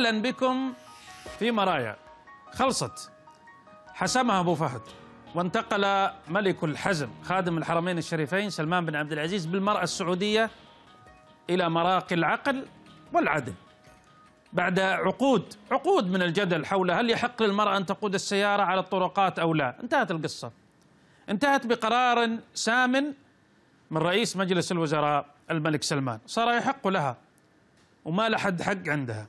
أهلا بكم في مرايا خلصت حسمها أبو فهد وانتقل ملك الحزم خادم الحرمين الشريفين سلمان بن عبد العزيز بالمرأة السعودية إلى مراقي العقل والعدل بعد عقود عقود من الجدل حول هل يحق للمرأة أن تقود السيارة على الطرقات أو لا انتهت القصة انتهت بقرار سام من رئيس مجلس الوزراء الملك سلمان صار يحق لها وما لحد حق عندها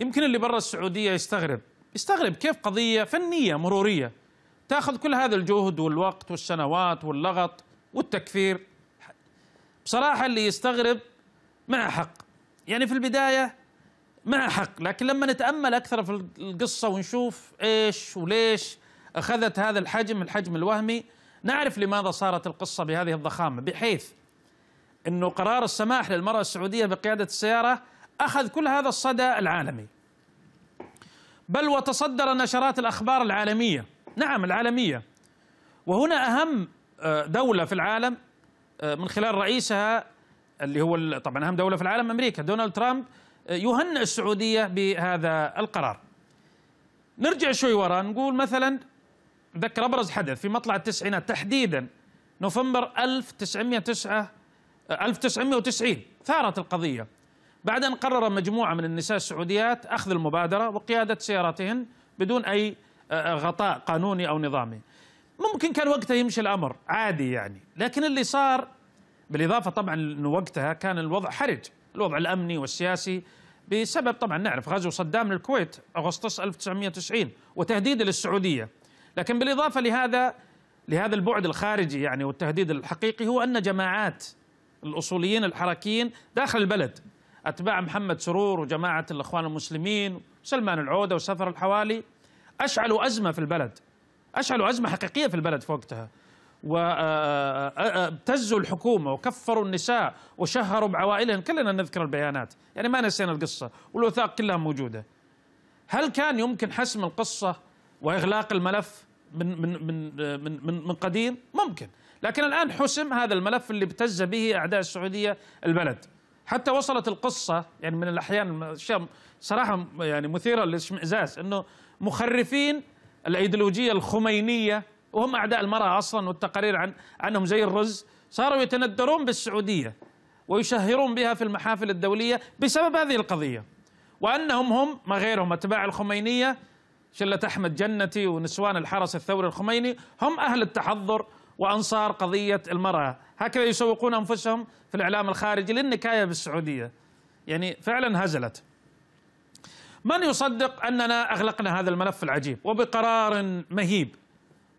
يمكن اللي برا السعوديه يستغرب يستغرب كيف قضيه فنيه مروريه تاخذ كل هذا الجهد والوقت والسنوات واللغط والتكفير بصراحه اللي يستغرب مع حق يعني في البدايه مع حق لكن لما نتامل اكثر في القصه ونشوف ايش وليش اخذت هذا الحجم الحجم الوهمي نعرف لماذا صارت القصه بهذه الضخامه بحيث انه قرار السماح للمراه السعوديه بقياده السياره اخذ كل هذا الصدى العالمي بل وتصدر نشرات الاخبار العالميه نعم العالميه وهنا اهم آه، دوله في العالم آه، من خلال رئيسها اللي هو طبعا اهم دوله في العالم امريكا دونالد ترامب آه، يهنئ السعوديه بهذا القرار نرجع شوي ورا نقول مثلا ذكر ابرز حدث في مطلع التسعينات تحديدا نوفمبر 1909 1990 ثارت القضيه بعد أن قرر مجموعة من النساء السعوديات أخذ المبادرة وقيادة سياراتهن بدون أي آه، آه، غطاء قانوني أو نظامي ممكن كان وقتها يمشي الأمر عادي يعني لكن اللي صار بالإضافة طبعا أنه وقتها كان الوضع حرج الوضع الأمني والسياسي بسبب طبعا نعرف غزو صدام للكويت أغسطس 1990 وتهديد للسعودية لكن بالإضافة لهذا لهذا البعد الخارجي يعني والتهديد الحقيقي هو أن جماعات الأصوليين الحركيين داخل البلد أتباع محمد سرور وجماعة الإخوان المسلمين سلمان العودة وسفر الحوالي أشعلوا أزمة في البلد أشعلوا أزمة حقيقية في البلد في وقتها وابتزوا آه، آه، آه، الحكومة وكفروا النساء وشهروا بعوائلهم كلنا نذكر البيانات يعني ما نسينا القصة والوثائق كلها موجودة هل كان يمكن حسم القصة وإغلاق الملف من من من من من, من قديم؟ ممكن، لكن الآن حسم هذا الملف اللي ابتز به أعداء السعودية البلد. حتى وصلت القصة يعني من الأحيان أشياء صراحة يعني مثيرة للاشمئزاز أنه مخرفين الأيديولوجية الخمينية وهم أعداء المرأة أصلا والتقارير عن عنهم زي الرز صاروا يتندرون بالسعودية ويشهرون بها في المحافل الدولية بسبب هذه القضية وأنهم هم ما غيرهم أتباع الخمينية شلة أحمد جنتي ونسوان الحرس الثوري الخميني هم أهل التحضر وأنصار قضية المرأة هكذا يسوقون أنفسهم في الإعلام الخارجي للنكاية بالسعودية يعني فعلا هزلت من يصدق أننا أغلقنا هذا الملف العجيب وبقرار مهيب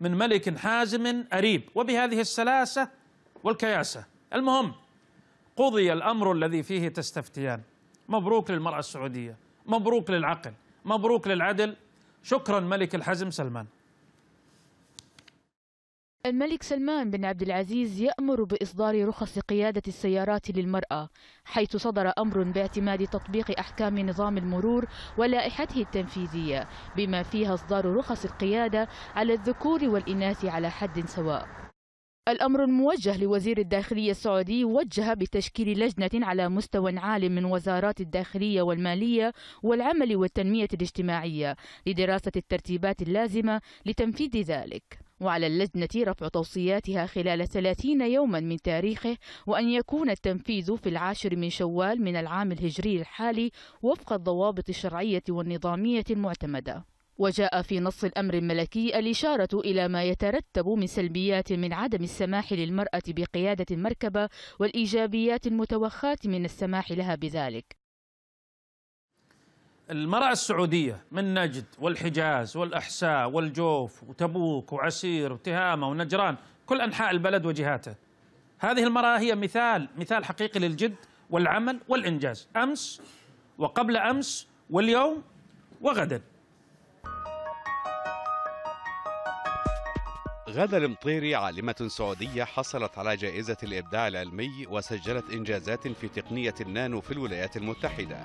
من ملك حازم أريب وبهذه السلاسة والكياسة المهم قضي الأمر الذي فيه تستفتيان مبروك للمرأة السعودية مبروك للعقل مبروك للعدل شكرا ملك الحزم سلمان الملك سلمان بن عبد العزيز يأمر بإصدار رخص قيادة السيارات للمرأة حيث صدر أمر باعتماد تطبيق أحكام نظام المرور ولائحته التنفيذية بما فيها إصدار رخص القيادة على الذكور والإناث على حد سواء الأمر الموجه لوزير الداخلية السعودي وجه بتشكيل لجنة على مستوى عال من وزارات الداخلية والمالية والعمل والتنمية الاجتماعية لدراسة الترتيبات اللازمة لتنفيذ ذلك وعلى اللجنة رفع توصياتها خلال 30 يوما من تاريخه وأن يكون التنفيذ في العاشر من شوال من العام الهجري الحالي وفق الضوابط الشرعية والنظامية المعتمدة وجاء في نص الأمر الملكي الإشارة إلى ما يترتب من سلبيات من عدم السماح للمرأة بقيادة المركبة والإيجابيات المتوخاة من السماح لها بذلك المرأة السعودية من نجد والحجاز والأحساء والجوف وتبوك وعسير وتهامة ونجران كل أنحاء البلد وجهاته هذه المرأة هي مثال مثال حقيقي للجد والعمل والإنجاز أمس وقبل أمس واليوم وغدا غادة المطيري عالمة سعودية حصلت على جائزة الإبداع العلمي وسجلت إنجازات في تقنية النانو في الولايات المتحدة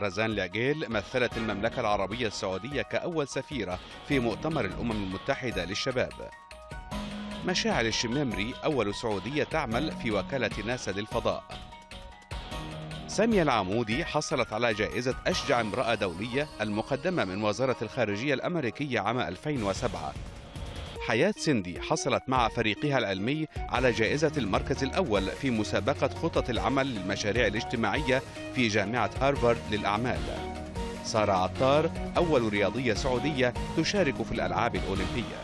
رزان لاجيل مثلت المملكة العربية السعودية كأول سفيرة في مؤتمر الأمم المتحدة للشباب مشاعل الشمامري أول سعودية تعمل في وكالة ناسا للفضاء سامية العمودي حصلت على جائزة أشجع امرأة دولية المقدمة من وزارة الخارجية الأمريكية عام 2007 حياة سندي حصلت مع فريقها العلمي على جائزة المركز الأول في مسابقة خطط العمل للمشاريع الاجتماعية في جامعة هارفارد للأعمال سارة عطار أول رياضية سعودية تشارك في الألعاب الأولمبية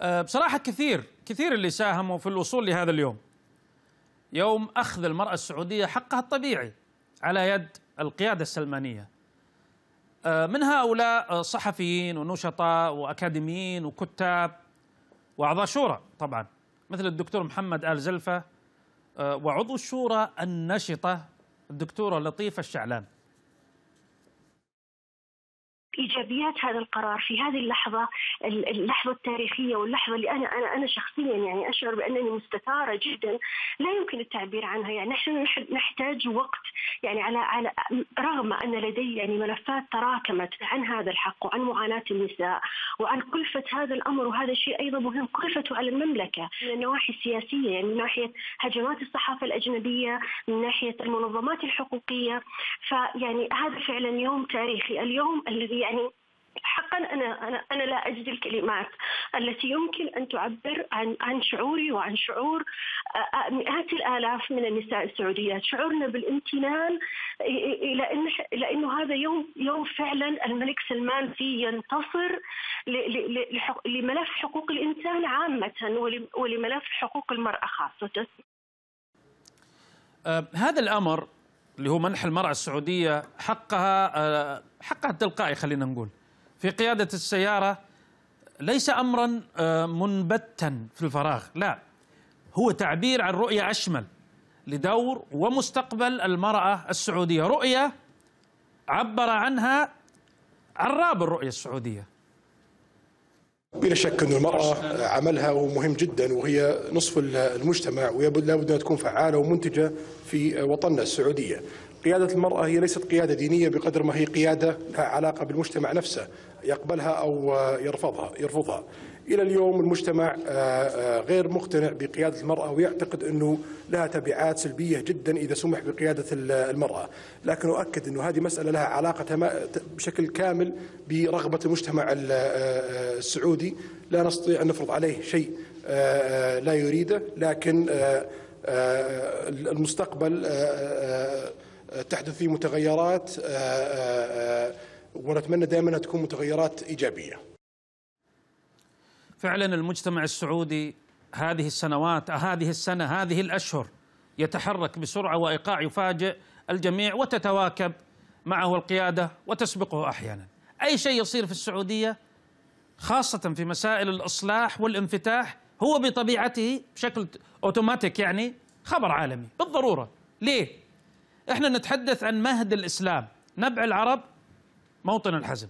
أه، بصراحة كثير كثير اللي ساهموا في الوصول لهذا اليوم يوم أخذ المرأة السعودية حقها الطبيعي على يد القيادة السلمانية آه، من هؤلاء آه، صحفيين ونشطاء واكاديميين وكتاب واعضاء شورى طبعا مثل الدكتور محمد ال زلفه آه، وعضو الشورى النشطه الدكتوره لطيفه الشعلان. ايجابيات هذا القرار في هذه اللحظه اللحظه التاريخيه واللحظه اللي انا انا انا شخصيا يعني اشعر بانني مستثاره جدا لا يمكن التعبير عنها يعني نحن نحتاج وقت يعني على على رغم ان لدي يعني ملفات تراكمت عن هذا الحق وعن معاناه النساء وعن كلفه هذا الامر وهذا الشيء ايضا مهم كلفته على المملكه من النواحي السياسيه يعني من ناحيه هجمات الصحافه الاجنبيه من ناحيه المنظمات الحقوقيه فيعني هذا فعلا يوم تاريخي اليوم الذي يعني حقا انا انا انا لا اجد الكلمات التي يمكن ان تعبر عن عن شعوري وعن شعور آه، آه، مئات الالاف من النساء السعوديات، شعورنا بالامتنان الى ان الى انه هذا يوم يوم فعلا الملك سلمان فيه ينتصر لملف حقوق الانسان عامه ولملف حقوق المراه خاصه. آه هذا الامر اللي هو منح المرأة السعودية حقها آه، حقها التلقائي خلينا نقول في قيادة السيارة ليس أمرا آه، منبتا في الفراغ لا هو تعبير عن رؤية أشمل لدور ومستقبل المرأة السعودية رؤية عبر عنها عراب الرؤية السعودية بلا شك أن المرأة عملها ومهم مهم جدا وهي نصف المجتمع ولا أن تكون فعالة ومنتجة في وطننا السعودية قيادة المرأة هي ليست قيادة دينية بقدر ما هي قيادة لها علاقة بالمجتمع نفسه يقبلها أو يرفضها يرفضها إلى اليوم المجتمع آه، آه، غير مقتنع بقيادة المرأة ويعتقد أنه لها تبعات سلبية جدا إذا سمح بقيادة المرأة لكن أؤكد أنه هذه مسألة لها علاقة بشكل كامل برغبة المجتمع آه، السعودي لا نستطيع أن نفرض عليه شيء لا يريده لكن المستقبل آه، تحدث فيه متغيرات آه، آه، ونتمنى دائما أن تكون متغيرات إيجابية فعلا المجتمع السعودي هذه السنوات هذه السنة هذه الأشهر يتحرك بسرعة وإيقاع يفاجئ الجميع وتتواكب معه القيادة وتسبقه أحيانا أي شيء يصير في السعودية خاصة في مسائل الإصلاح والانفتاح هو بطبيعته بشكل أوتوماتيك يعني خبر عالمي بالضرورة ليه؟ احنا نتحدث عن مهد الاسلام نبع العرب موطن الحزم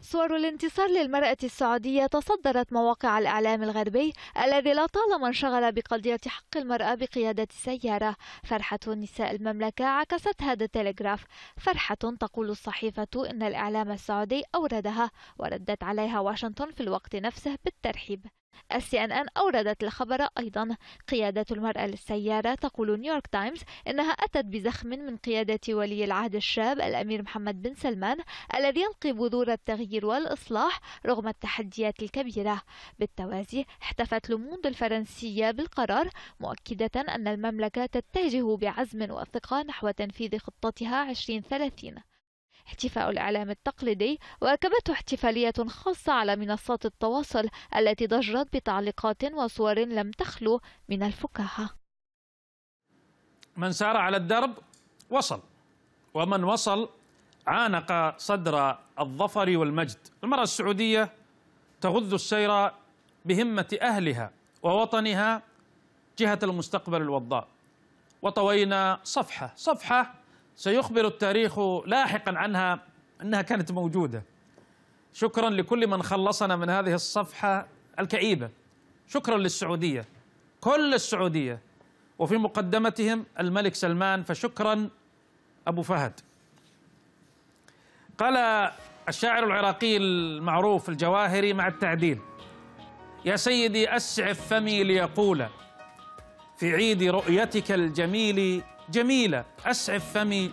صور الانتصار للمرأة السعودية تصدرت مواقع الإعلام الغربي الذي لطالما انشغل بقضية حق المرأة بقيادة السيارة فرحة نساء المملكة عكست هذا التلغراف فرحة تقول الصحيفة إن الإعلام السعودي أوردها وردت عليها واشنطن في الوقت نفسه بالترحيب السي ان ان أوردت الخبر أيضا قيادة المرأة للسيارة تقول نيويورك تايمز إنها أتت بزخم من قيادة ولي العهد الشاب الأمير محمد بن سلمان الذي يلقي بذور التغيير والإصلاح رغم التحديات الكبيرة بالتوازي احتفت لوموند الفرنسية بالقرار مؤكدة أن المملكة تتجه بعزم وثقة نحو تنفيذ خطتها 2030 احتفاء الإعلام التقليدي واكبته احتفالية خاصة على منصات التواصل التي ضجت بتعليقات وصور لم تخلو من الفكاهة من سار على الدرب وصل ومن وصل عانق صدر الظفر والمجد المرأة السعودية تغذ السير بهمة أهلها ووطنها جهة المستقبل الوضاء وطوينا صفحة صفحة سيخبر التاريخ لاحقا عنها انها كانت موجوده شكرا لكل من خلصنا من هذه الصفحه الكئيبه شكرا للسعوديه كل السعوديه وفي مقدمتهم الملك سلمان فشكرا ابو فهد قال الشاعر العراقي المعروف الجواهري مع التعديل يا سيدي اسعف فمي ليقول في عيد رؤيتك الجميل جميلة أسعف فمي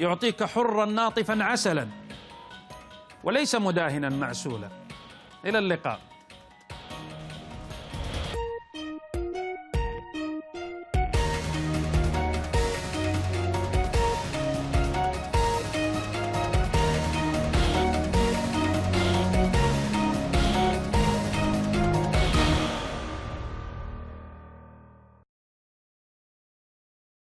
يعطيك حرا ناطفا عسلا وليس مداهنا معسولا إلى اللقاء